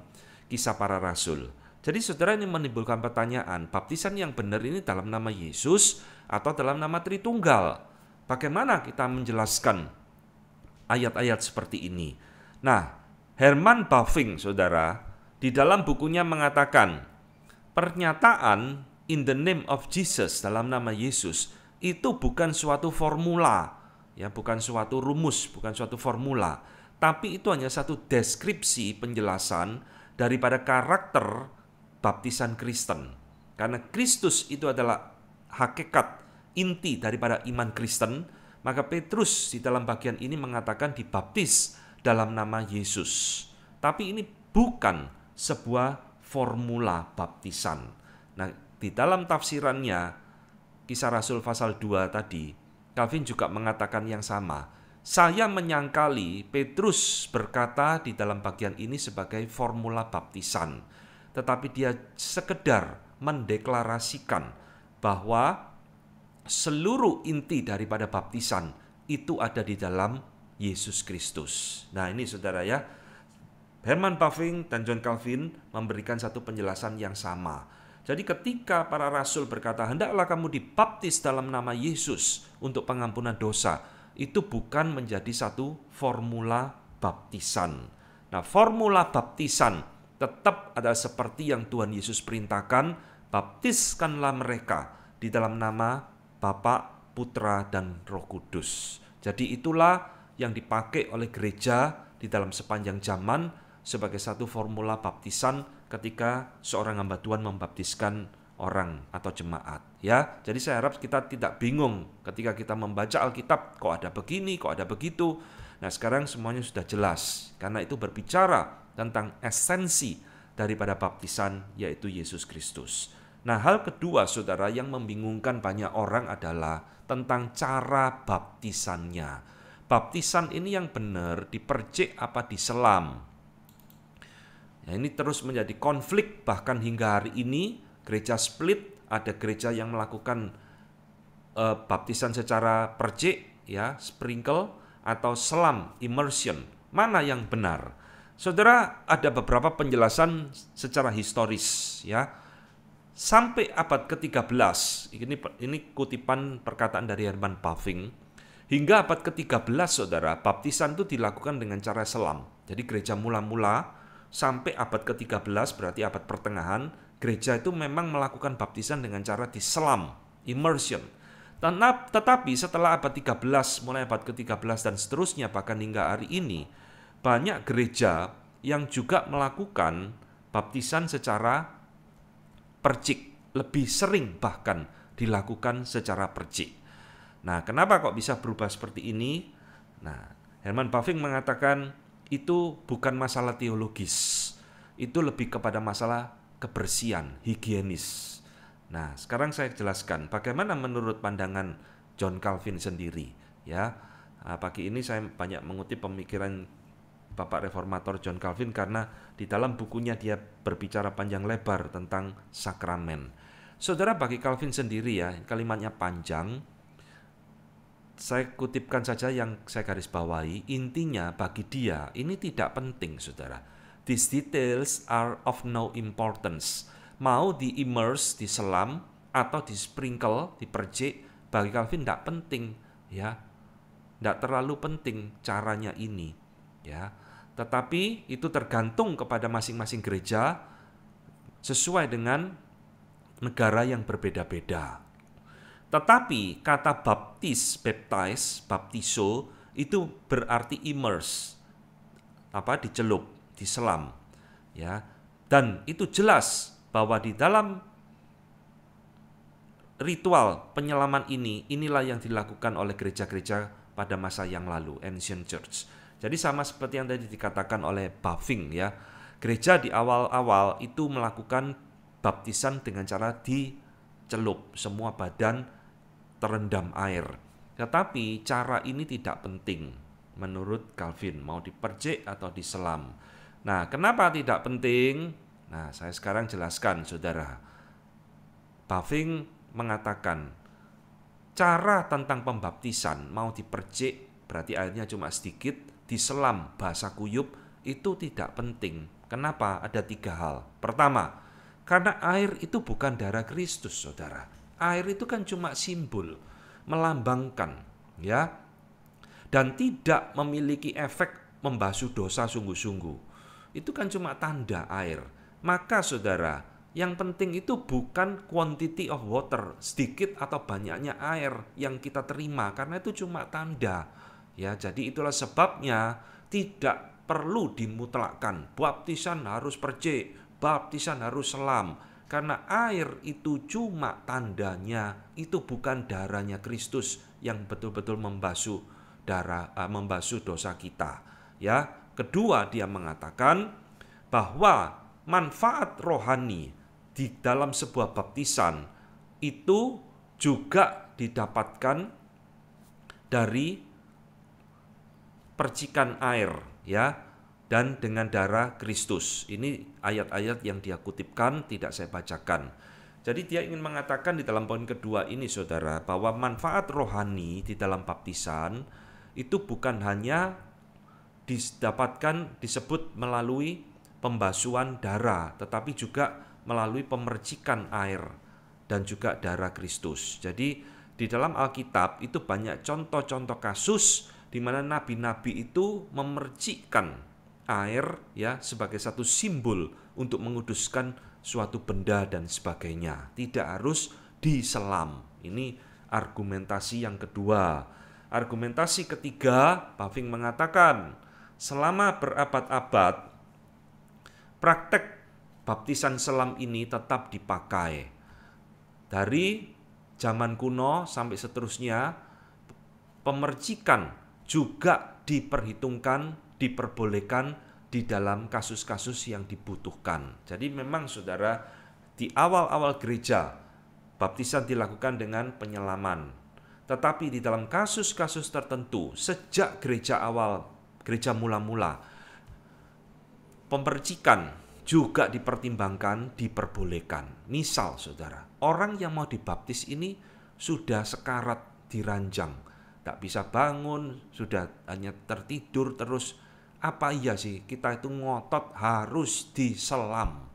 kisah para rasul. Jadi saudara ini menimbulkan pertanyaan, baptisan yang benar ini dalam nama Yesus atau dalam nama Tritunggal? Bagaimana kita menjelaskan ayat-ayat seperti ini? Nah, Herman Buffing, saudara, di dalam bukunya mengatakan, pernyataan in the name of Jesus, dalam nama Yesus, itu bukan suatu formula, ya bukan suatu rumus, bukan suatu formula, tapi itu hanya satu deskripsi penjelasan daripada karakter baptisan Kristen. Karena Kristus itu adalah hakikat inti daripada iman Kristen, maka Petrus di dalam bagian ini mengatakan dibaptis dalam nama Yesus. Tapi ini bukan sebuah formula baptisan. Nah, di dalam tafsirannya kisah Rasul pasal 2 tadi, Calvin juga mengatakan yang sama saya menyangkali Petrus berkata di dalam bagian ini sebagai formula baptisan, tetapi dia sekedar mendeklarasikan bahwa seluruh inti daripada baptisan itu ada di dalam Yesus Kristus. Nah, ini saudara ya, Herman Bavinck dan John Calvin memberikan satu penjelasan yang sama. Jadi ketika para rasul berkata, "Hendaklah kamu dibaptis dalam nama Yesus untuk pengampunan dosa," itu bukan menjadi satu formula baptisan. Nah, formula baptisan tetap ada seperti yang Tuhan Yesus perintahkan, baptiskanlah mereka di dalam nama Bapa, Putra, dan Roh Kudus. Jadi itulah yang dipakai oleh gereja di dalam sepanjang zaman sebagai satu formula baptisan ketika seorang hamba Tuhan membaptiskan orang atau jemaat ya. Jadi saya harap kita tidak bingung ketika kita membaca Alkitab kok ada begini, kok ada begitu. Nah, sekarang semuanya sudah jelas karena itu berbicara tentang esensi daripada baptisan yaitu Yesus Kristus. Nah, hal kedua Saudara yang membingungkan banyak orang adalah tentang cara baptisannya. Baptisan ini yang benar dipercik apa diselam. Nah, ini terus menjadi konflik bahkan hingga hari ini gereja Split, ada gereja yang melakukan uh, baptisan secara percik ya, sprinkle atau selam immersion. Mana yang benar? Saudara, ada beberapa penjelasan secara historis ya. Sampai abad ke-13, ini ini kutipan perkataan dari Herman Paving hingga abad ke-13 Saudara, baptisan itu dilakukan dengan cara selam. Jadi gereja mula-mula sampai abad ke-13 berarti abad pertengahan gereja itu memang melakukan baptisan dengan cara diselam, immersion. Tetapi setelah abad 13, mulai abad ke-13 dan seterusnya bahkan hingga hari ini, banyak gereja yang juga melakukan baptisan secara percik, lebih sering bahkan dilakukan secara percik. Nah, kenapa kok bisa berubah seperti ini? Nah, Herman Paving mengatakan itu bukan masalah teologis. Itu lebih kepada masalah kebersihan, higienis. Nah, sekarang saya jelaskan bagaimana menurut pandangan John Calvin sendiri, ya. Nah, pagi ini saya banyak mengutip pemikiran Bapak Reformator John Calvin karena di dalam bukunya dia berbicara panjang lebar tentang sakramen. Saudara bagi Calvin sendiri ya, kalimatnya panjang. Saya kutipkan saja yang saya garis bawahi, intinya bagi dia ini tidak penting, Saudara These details are of no importance. Mau di immerse, diselam, atau di sprinkle, dipercik, bagi Calvin tidak penting, ya. Tidak terlalu penting caranya ini, ya. Tetapi itu tergantung kepada masing-masing gereja sesuai dengan negara yang berbeda-beda. Tetapi kata baptis, baptize, baptiso itu berarti immerse, apa dicelup diselam ya dan itu jelas bahwa di dalam ritual penyelaman ini inilah yang dilakukan oleh gereja-gereja pada masa yang lalu ancient church jadi sama seperti yang tadi dikatakan oleh buffing ya gereja di awal-awal itu melakukan baptisan dengan cara dicelup semua badan terendam air tetapi cara ini tidak penting menurut Calvin mau diperjik atau diselam Nah, kenapa tidak penting? Nah, saya sekarang jelaskan, saudara. Buffing mengatakan, cara tentang pembaptisan mau dipercik, berarti airnya cuma sedikit, diselam bahasa kuyup, itu tidak penting. Kenapa? Ada tiga hal. Pertama, karena air itu bukan darah Kristus, saudara. Air itu kan cuma simbol, melambangkan, ya. Dan tidak memiliki efek membasuh dosa sungguh-sungguh itu kan cuma tanda air. Maka saudara, yang penting itu bukan quantity of water, sedikit atau banyaknya air yang kita terima karena itu cuma tanda. Ya, jadi itulah sebabnya tidak perlu dimutlakkan. Baptisan harus percik, baptisan harus selam. Karena air itu cuma tandanya, itu bukan darahnya Kristus yang betul-betul membasuh darah eh, membasuh dosa kita. Ya, Kedua, dia mengatakan bahwa manfaat rohani di dalam sebuah baptisan itu juga didapatkan dari percikan air ya dan dengan darah Kristus. Ini ayat-ayat yang dia kutipkan tidak saya bacakan. Jadi dia ingin mengatakan di dalam poin kedua ini Saudara bahwa manfaat rohani di dalam baptisan itu bukan hanya didapatkan disebut melalui pembasuhan darah, tetapi juga melalui pemercikan air dan juga darah Kristus. Jadi di dalam Alkitab itu banyak contoh-contoh kasus di mana nabi-nabi itu memercikan air ya sebagai satu simbol untuk menguduskan suatu benda dan sebagainya. Tidak harus diselam. Ini argumentasi yang kedua. Argumentasi ketiga, Paving mengatakan, selama berabad-abad praktek baptisan selam ini tetap dipakai dari zaman kuno sampai seterusnya pemercikan juga diperhitungkan diperbolehkan di dalam kasus-kasus yang dibutuhkan. Jadi memang saudara di awal-awal gereja baptisan dilakukan dengan penyelaman. Tetapi di dalam kasus-kasus tertentu sejak gereja awal gereja mula-mula. Pempercikan juga dipertimbangkan, diperbolehkan. Misal, saudara, orang yang mau dibaptis ini sudah sekarat diranjang, tak bisa bangun, sudah hanya tertidur terus. Apa iya sih kita itu ngotot harus diselam?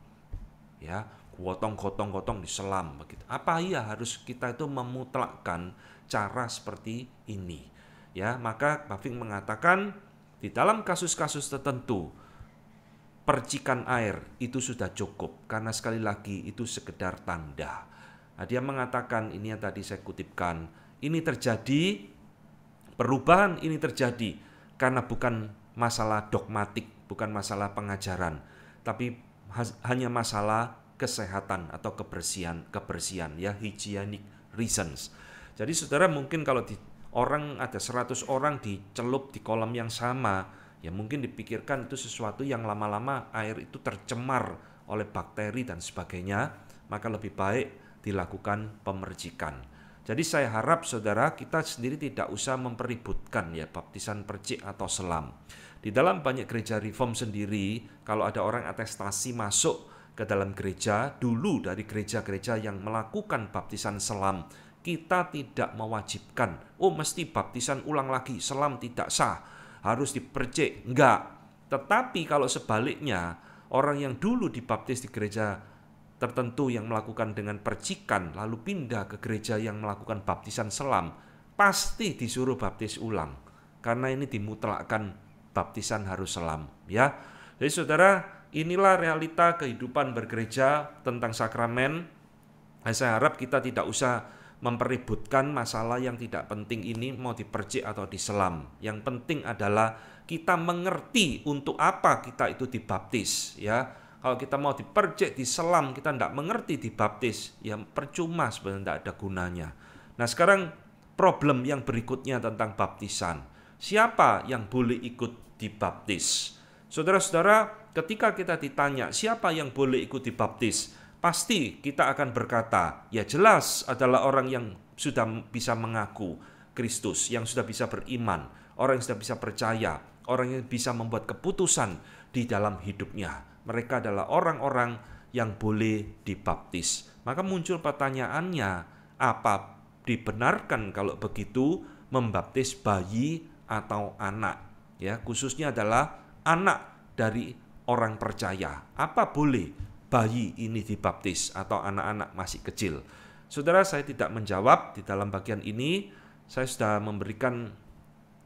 Ya, gotong-gotong-gotong diselam begitu. Apa iya harus kita itu memutlakkan cara seperti ini? Ya, maka Bafing mengatakan di dalam kasus-kasus tertentu, percikan air itu sudah cukup karena sekali lagi itu sekedar tanda. Nah, dia mengatakan ini yang tadi saya kutipkan, ini terjadi perubahan ini terjadi karena bukan masalah dogmatik, bukan masalah pengajaran, tapi hanya masalah kesehatan atau kebersihan, kebersihan ya hygienic reasons. Jadi saudara mungkin kalau di orang ada 100 orang dicelup di kolam yang sama, ya mungkin dipikirkan itu sesuatu yang lama-lama air itu tercemar oleh bakteri dan sebagainya, maka lebih baik dilakukan pemercikan. Jadi saya harap saudara kita sendiri tidak usah mempeributkan ya baptisan percik atau selam. Di dalam banyak gereja reform sendiri, kalau ada orang atestasi masuk ke dalam gereja, dulu dari gereja-gereja yang melakukan baptisan selam kita tidak mewajibkan, oh mesti baptisan ulang lagi, selam tidak sah, harus dipercik. Enggak. Tetapi kalau sebaliknya, orang yang dulu dibaptis di gereja tertentu yang melakukan dengan percikan lalu pindah ke gereja yang melakukan baptisan selam, pasti disuruh baptis ulang. Karena ini dimutlakkan baptisan harus selam, ya. Jadi saudara, inilah realita kehidupan bergereja tentang sakramen. Nah, saya harap kita tidak usah mempeributkan masalah yang tidak penting ini mau dipercik atau diselam. Yang penting adalah kita mengerti untuk apa kita itu dibaptis, ya. Kalau kita mau dipercik, diselam, kita tidak mengerti dibaptis, ya percuma sebenarnya tidak ada gunanya. Nah sekarang problem yang berikutnya tentang baptisan. Siapa yang boleh ikut dibaptis? Saudara-saudara, ketika kita ditanya siapa yang boleh ikut dibaptis, pasti kita akan berkata, ya jelas adalah orang yang sudah bisa mengaku Kristus, yang sudah bisa beriman, orang yang sudah bisa percaya, orang yang bisa membuat keputusan di dalam hidupnya. Mereka adalah orang-orang yang boleh dibaptis. Maka muncul pertanyaannya, apa dibenarkan kalau begitu membaptis bayi atau anak? Ya, khususnya adalah anak dari orang percaya. Apa boleh bayi ini dibaptis atau anak-anak masih kecil. Saudara, saya tidak menjawab di dalam bagian ini. Saya sudah memberikan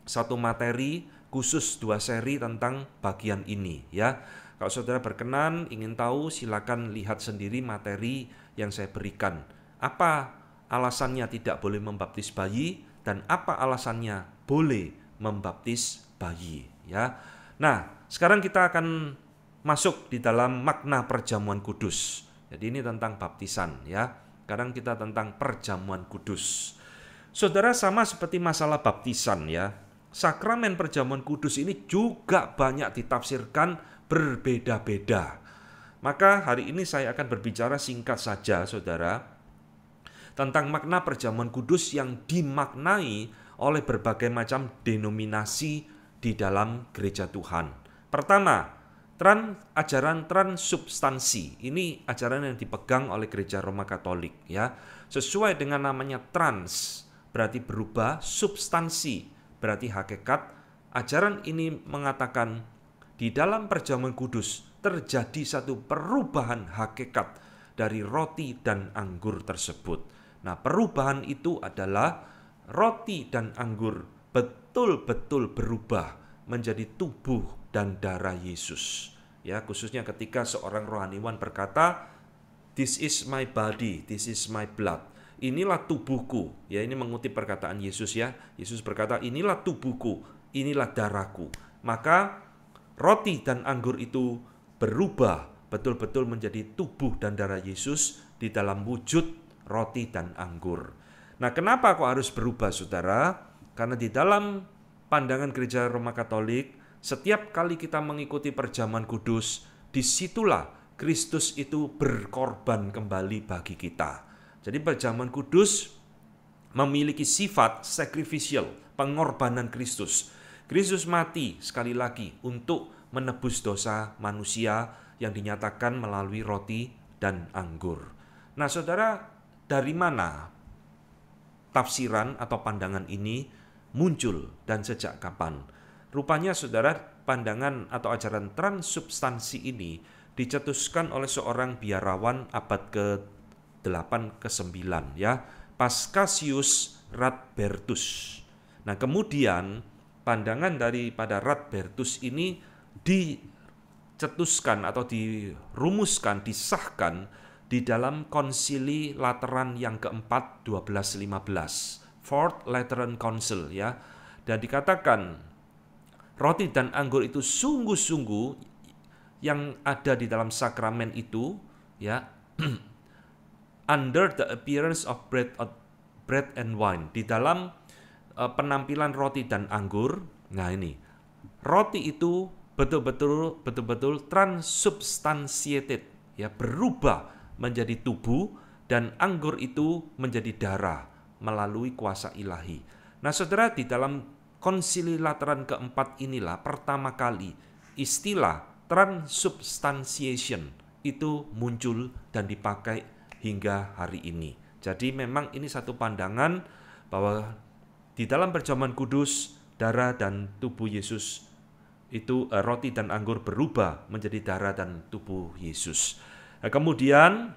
satu materi khusus dua seri tentang bagian ini ya. Kalau saudara berkenan ingin tahu silakan lihat sendiri materi yang saya berikan. Apa alasannya tidak boleh membaptis bayi dan apa alasannya boleh membaptis bayi ya. Nah, sekarang kita akan masuk di dalam makna perjamuan kudus. Jadi ini tentang baptisan ya. Sekarang kita tentang perjamuan kudus. Saudara sama seperti masalah baptisan ya. Sakramen perjamuan kudus ini juga banyak ditafsirkan berbeda-beda. Maka hari ini saya akan berbicara singkat saja Saudara tentang makna perjamuan kudus yang dimaknai oleh berbagai macam denominasi di dalam gereja Tuhan. Pertama, Tran, ajaran transubstansi ini ajaran yang dipegang oleh gereja Roma Katolik ya sesuai dengan namanya trans berarti berubah substansi berarti hakikat ajaran ini mengatakan di dalam perjamuan kudus terjadi satu perubahan hakikat dari roti dan anggur tersebut nah perubahan itu adalah roti dan anggur betul-betul berubah menjadi tubuh dan darah Yesus. Ya, khususnya ketika seorang rohaniwan berkata, "This is my body, this is my blood." Inilah tubuhku. Ya, ini mengutip perkataan Yesus ya. Yesus berkata, "Inilah tubuhku, inilah darahku." Maka roti dan anggur itu berubah betul-betul menjadi tubuh dan darah Yesus di dalam wujud roti dan anggur. Nah, kenapa kok harus berubah, saudara? Karena di dalam pandangan gereja Roma Katolik, setiap kali kita mengikuti perjamuan kudus, disitulah Kristus itu berkorban kembali bagi kita. Jadi perjamuan kudus memiliki sifat sacrificial, pengorbanan Kristus. Kristus mati sekali lagi untuk menebus dosa manusia yang dinyatakan melalui roti dan anggur. Nah, saudara, dari mana tafsiran atau pandangan ini? muncul dan sejak kapan. Rupanya saudara pandangan atau ajaran transubstansi ini dicetuskan oleh seorang biarawan abad ke-8 ke-9 ya, Pascasius Radbertus. Nah, kemudian pandangan daripada Radbertus ini dicetuskan atau dirumuskan, disahkan di dalam konsili Lateran yang keempat 1215 Fourth Lateran Council ya. Dan dikatakan roti dan anggur itu sungguh-sungguh yang ada di dalam sakramen itu ya <clears throat> under the appearance of bread of bread and wine di dalam uh, penampilan roti dan anggur. Nah ini roti itu betul-betul betul-betul transubstantiated ya berubah menjadi tubuh dan anggur itu menjadi darah melalui kuasa ilahi. Nah, saudara, di dalam konsili lateran keempat inilah pertama kali istilah transubstantiation itu muncul dan dipakai hingga hari ini. Jadi memang ini satu pandangan bahwa di dalam perjamuan kudus darah dan tubuh Yesus itu eh, roti dan anggur berubah menjadi darah dan tubuh Yesus. Nah, kemudian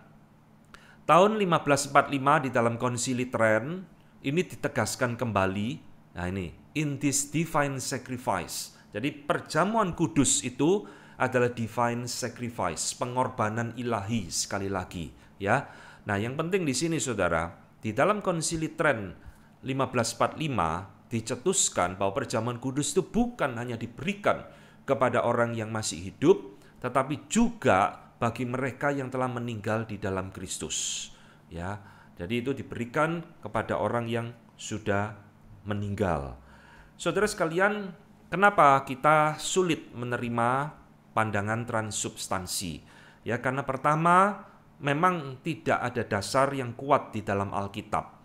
Tahun 1545 di dalam konsili Trent ini ditegaskan kembali. Nah ini, in this divine sacrifice. Jadi perjamuan kudus itu adalah divine sacrifice, pengorbanan ilahi sekali lagi, ya. Nah, yang penting di sini Saudara, di dalam Konsili Trent 1545 dicetuskan bahwa perjamuan kudus itu bukan hanya diberikan kepada orang yang masih hidup, tetapi juga bagi mereka yang telah meninggal di dalam Kristus. Ya, jadi itu diberikan kepada orang yang sudah meninggal. Saudara sekalian, kenapa kita sulit menerima pandangan transubstansi? Ya, karena pertama memang tidak ada dasar yang kuat di dalam Alkitab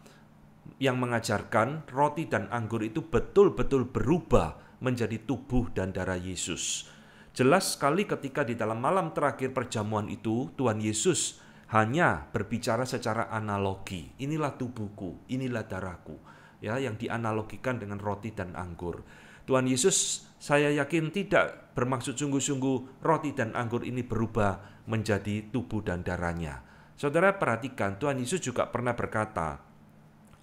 yang mengajarkan roti dan anggur itu betul-betul berubah menjadi tubuh dan darah Yesus. Jelas sekali ketika di dalam malam terakhir perjamuan itu Tuhan Yesus hanya berbicara secara analogi. Inilah tubuhku, inilah darahku. Ya, yang dianalogikan dengan roti dan anggur. Tuhan Yesus saya yakin tidak bermaksud sungguh-sungguh roti dan anggur ini berubah menjadi tubuh dan darahnya. Saudara perhatikan, Tuhan Yesus juga pernah berkata,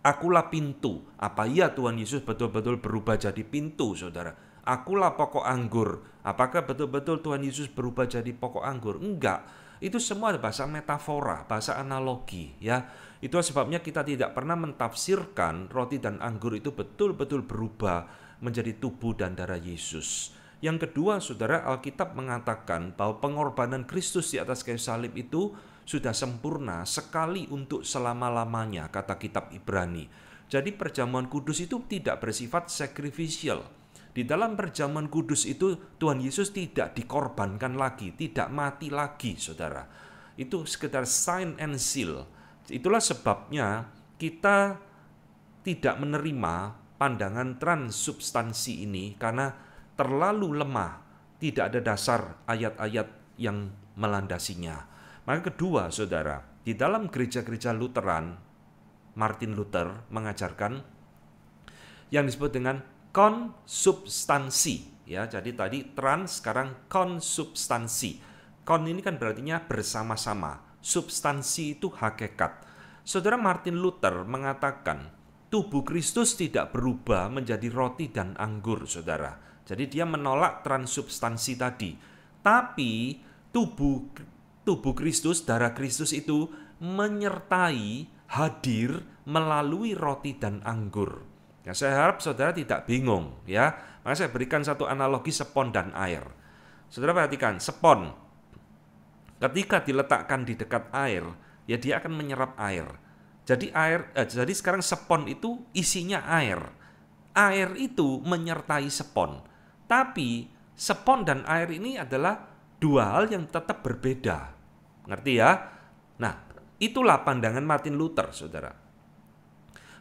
Akulah pintu. Apa iya Tuhan Yesus betul-betul berubah jadi pintu, saudara? akulah pokok anggur. Apakah betul-betul Tuhan Yesus berubah jadi pokok anggur? Enggak. Itu semua bahasa metafora, bahasa analogi ya. Itu sebabnya kita tidak pernah mentafsirkan roti dan anggur itu betul-betul berubah menjadi tubuh dan darah Yesus. Yang kedua, Saudara, Alkitab mengatakan bahwa pengorbanan Kristus di atas kayu salib itu sudah sempurna sekali untuk selama-lamanya, kata kitab Ibrani. Jadi perjamuan kudus itu tidak bersifat sacrificial. Di dalam perjamuan kudus itu Tuhan Yesus tidak dikorbankan lagi, tidak mati lagi, saudara. Itu sekedar sign and seal. Itulah sebabnya kita tidak menerima pandangan transubstansi ini karena terlalu lemah, tidak ada dasar ayat-ayat yang melandasinya. Maka kedua, saudara, di dalam gereja-gereja Lutheran, Martin Luther mengajarkan yang disebut dengan konsubstansi ya. Jadi tadi trans sekarang konsubstansi. Kon ini kan berartinya bersama-sama. Substansi itu hakikat. Saudara Martin Luther mengatakan, tubuh Kristus tidak berubah menjadi roti dan anggur, saudara. Jadi dia menolak transubstansi tadi. Tapi tubuh tubuh Kristus, darah Kristus itu menyertai hadir melalui roti dan anggur. Ya, saya harap saudara tidak bingung ya. Maka saya berikan satu analogi sepon dan air. Saudara perhatikan, sepon ketika diletakkan di dekat air, ya dia akan menyerap air. Jadi air eh, jadi sekarang sepon itu isinya air. Air itu menyertai sepon. Tapi sepon dan air ini adalah dua hal yang tetap berbeda. Ngerti ya? Nah, itulah pandangan Martin Luther, Saudara.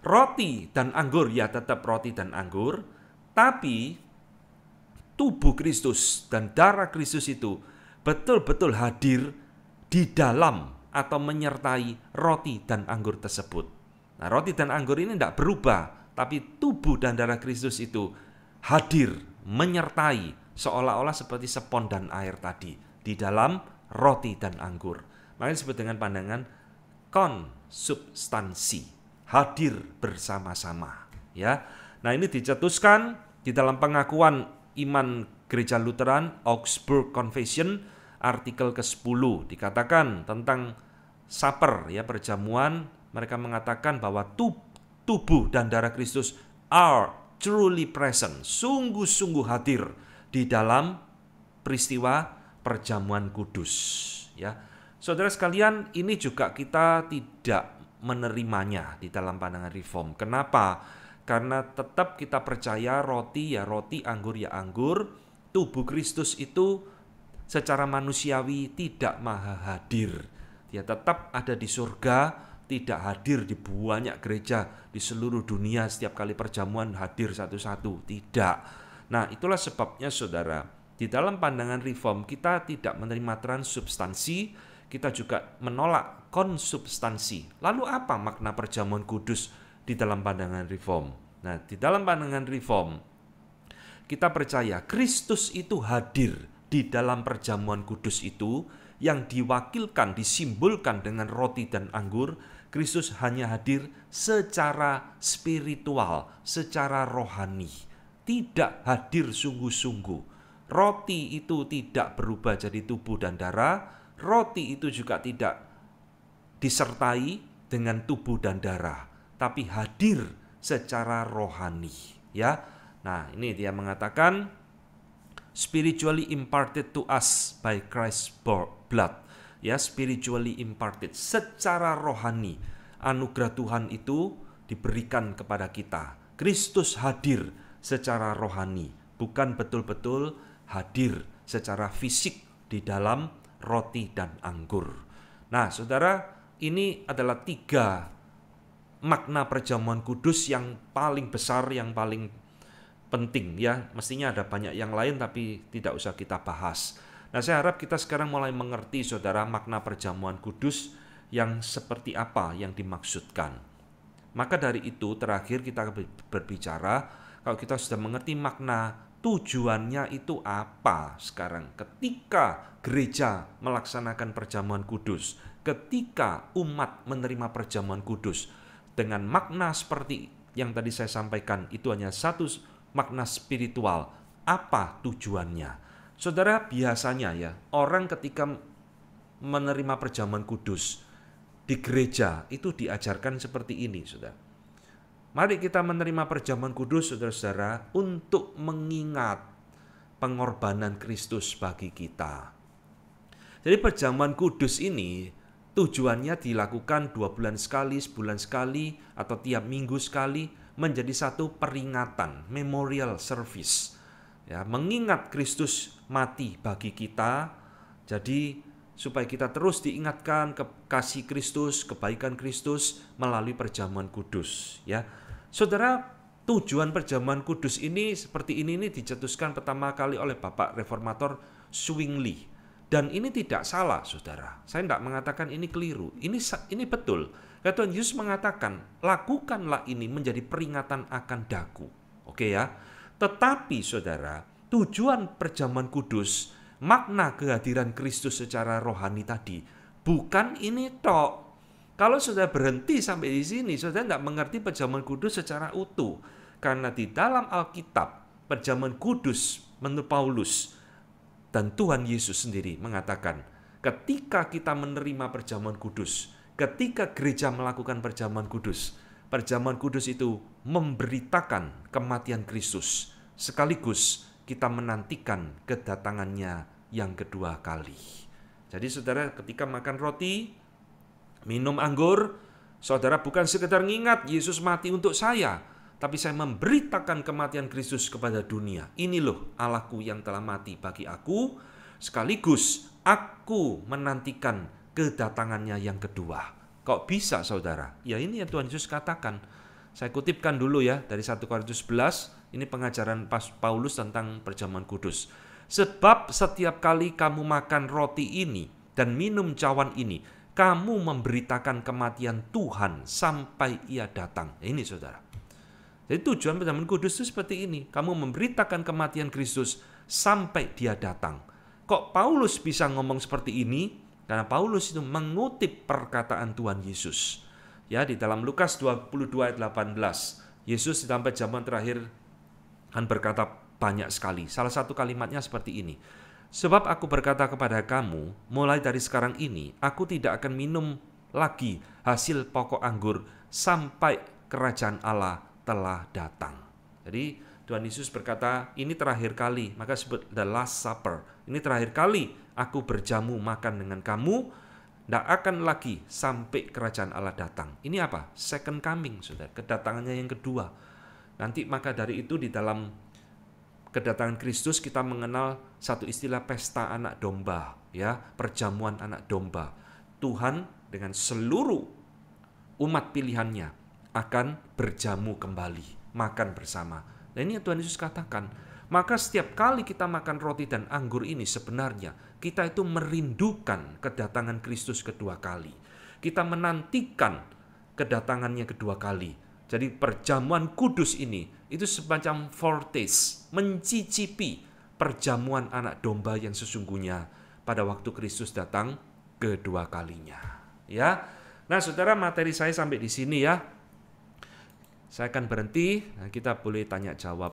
Roti dan anggur ya tetap roti dan anggur, tapi tubuh Kristus dan darah Kristus itu betul-betul hadir di dalam atau menyertai roti dan anggur tersebut. Nah, roti dan anggur ini tidak berubah, tapi tubuh dan darah Kristus itu hadir, menyertai seolah-olah seperti sepon dan air tadi di dalam roti dan anggur. Makanya disebut dengan pandangan konsubstansi hadir bersama-sama ya. Nah, ini dicetuskan di dalam pengakuan iman Gereja Lutheran Augsburg Confession artikel ke-10 dikatakan tentang saper ya perjamuan mereka mengatakan bahwa tubuh dan darah Kristus are truly present, sungguh-sungguh hadir di dalam peristiwa perjamuan kudus ya. Saudara sekalian, ini juga kita tidak menerimanya di dalam pandangan reform. Kenapa? Karena tetap kita percaya roti ya roti, anggur ya anggur, tubuh Kristus itu secara manusiawi tidak maha hadir. Dia tetap ada di surga, tidak hadir di banyak gereja di seluruh dunia setiap kali perjamuan hadir satu-satu. Tidak. Nah, itulah sebabnya saudara, di dalam pandangan reform kita tidak menerima transubstansi, kita juga menolak konsubstansi. Lalu apa makna perjamuan kudus di dalam pandangan reform? Nah, di dalam pandangan reform kita percaya Kristus itu hadir di dalam perjamuan kudus itu yang diwakilkan, disimbolkan dengan roti dan anggur, Kristus hanya hadir secara spiritual, secara rohani, tidak hadir sungguh-sungguh. Roti itu tidak berubah jadi tubuh dan darah, roti itu juga tidak disertai dengan tubuh dan darah, tapi hadir secara rohani, ya. Nah, ini dia mengatakan spiritually imparted to us by Christ's blood. Ya, spiritually imparted secara rohani. Anugerah Tuhan itu diberikan kepada kita. Kristus hadir secara rohani, bukan betul-betul hadir secara fisik di dalam roti dan anggur. Nah, saudara, ini adalah tiga makna perjamuan kudus yang paling besar, yang paling penting ya. Mestinya ada banyak yang lain tapi tidak usah kita bahas. Nah, saya harap kita sekarang mulai mengerti saudara makna perjamuan kudus yang seperti apa yang dimaksudkan. Maka dari itu terakhir kita berbicara kalau kita sudah mengerti makna tujuannya itu apa sekarang ketika gereja melaksanakan perjamuan kudus, ketika umat menerima perjamuan kudus dengan makna seperti yang tadi saya sampaikan itu hanya satu makna spiritual. Apa tujuannya? Saudara, biasanya ya, orang ketika menerima perjamuan kudus di gereja itu diajarkan seperti ini, Saudara Mari kita menerima perjamuan kudus saudara-saudara untuk mengingat pengorbanan Kristus bagi kita. Jadi perjamuan kudus ini tujuannya dilakukan dua bulan sekali, sebulan sekali, atau tiap minggu sekali menjadi satu peringatan, memorial service. Ya, mengingat Kristus mati bagi kita, jadi supaya kita terus diingatkan ke kasih Kristus, kebaikan Kristus melalui perjamuan kudus, ya. Saudara, tujuan perjamuan kudus ini seperti ini ini dicetuskan pertama kali oleh Bapak Reformator Swingli. Dan ini tidak salah, saudara. Saya tidak mengatakan ini keliru. Ini ini betul. Ya, Tuhan Yesus mengatakan, lakukanlah ini menjadi peringatan akan daku. Oke ya. Tetapi saudara, tujuan perjamuan kudus, makna kehadiran Kristus secara rohani tadi, bukan ini tok, kalau sudah berhenti sampai di sini, sudah tidak mengerti perjamuan kudus secara utuh. Karena di dalam Alkitab, perjamuan kudus menurut Paulus dan Tuhan Yesus sendiri mengatakan, ketika kita menerima perjamuan kudus, ketika gereja melakukan perjamuan kudus, perjamuan kudus itu memberitakan kematian Kristus, sekaligus kita menantikan kedatangannya yang kedua kali. Jadi saudara ketika makan roti, Minum anggur, saudara bukan sekedar ngingat Yesus mati untuk saya, tapi saya memberitakan kematian Kristus kepada dunia. Ini loh Allahku yang telah mati bagi aku, sekaligus aku menantikan kedatangannya yang kedua. Kok bisa saudara? Ya ini yang Tuhan Yesus katakan. Saya kutipkan dulu ya dari 1 Korintus 11, ini pengajaran Paulus tentang perjamuan kudus. Sebab setiap kali kamu makan roti ini dan minum cawan ini, kamu memberitakan kematian Tuhan sampai ia datang. Ini saudara. Jadi tujuan penjaman kudus itu seperti ini. Kamu memberitakan kematian Kristus sampai dia datang. Kok Paulus bisa ngomong seperti ini? Karena Paulus itu mengutip perkataan Tuhan Yesus. Ya, di dalam Lukas 22 ayat 18, Yesus di sampai zaman terakhir kan berkata banyak sekali. Salah satu kalimatnya seperti ini. Sebab aku berkata kepada kamu, mulai dari sekarang ini aku tidak akan minum lagi hasil pokok anggur sampai kerajaan Allah telah datang. Jadi Tuhan Yesus berkata, ini terakhir kali, maka sebut the last supper. Ini terakhir kali aku berjamu makan dengan kamu, tidak akan lagi sampai kerajaan Allah datang. Ini apa? Second coming, saudara. Kedatangannya yang kedua. Nanti maka dari itu di dalam kedatangan Kristus kita mengenal satu istilah pesta anak domba, ya, perjamuan anak domba. Tuhan dengan seluruh umat pilihannya akan berjamu kembali, makan bersama. dan nah, ini yang Tuhan Yesus katakan. Maka setiap kali kita makan roti dan anggur ini sebenarnya kita itu merindukan kedatangan Kristus kedua kali. Kita menantikan kedatangannya kedua kali jadi perjamuan kudus ini itu semacam fortis, mencicipi perjamuan anak domba yang sesungguhnya pada waktu Kristus datang kedua kalinya. Ya. Nah, Saudara, materi saya sampai di sini ya. Saya akan berhenti, nah, kita boleh tanya jawab